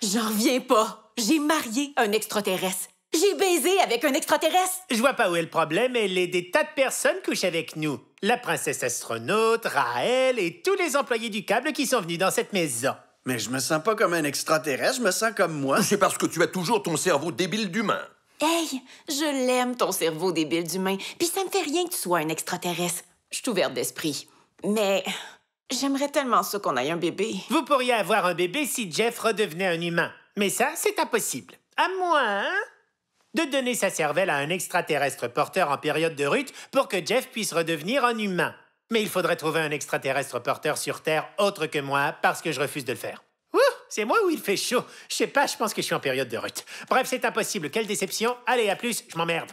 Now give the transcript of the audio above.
J'en reviens pas. J'ai marié un extraterrestre. J'ai baisé avec un extraterrestre. Je vois pas où est le problème. Elle est des tas de personnes couchent avec nous. La princesse astronaute, Raël et tous les employés du câble qui sont venus dans cette maison. Mais je me sens pas comme un extraterrestre, je me sens comme moi. C'est parce que tu as toujours ton cerveau débile d'humain. Hey, je l'aime ton cerveau débile d'humain, puis ça me fait rien que tu sois un extraterrestre. Je suis ouverte d'esprit. Mais J'aimerais tellement ce qu'on aille un bébé. Vous pourriez avoir un bébé si Jeff redevenait un humain. Mais ça, c'est impossible. À moins hein? de donner sa cervelle à un extraterrestre porteur en période de rut pour que Jeff puisse redevenir un humain. Mais il faudrait trouver un extraterrestre porteur sur Terre autre que moi parce que je refuse de le faire. Ouh, c'est moi où il fait chaud. Je sais pas, je pense que je suis en période de rut. Bref, c'est impossible. Quelle déception. Allez, à plus, je m'emmerde.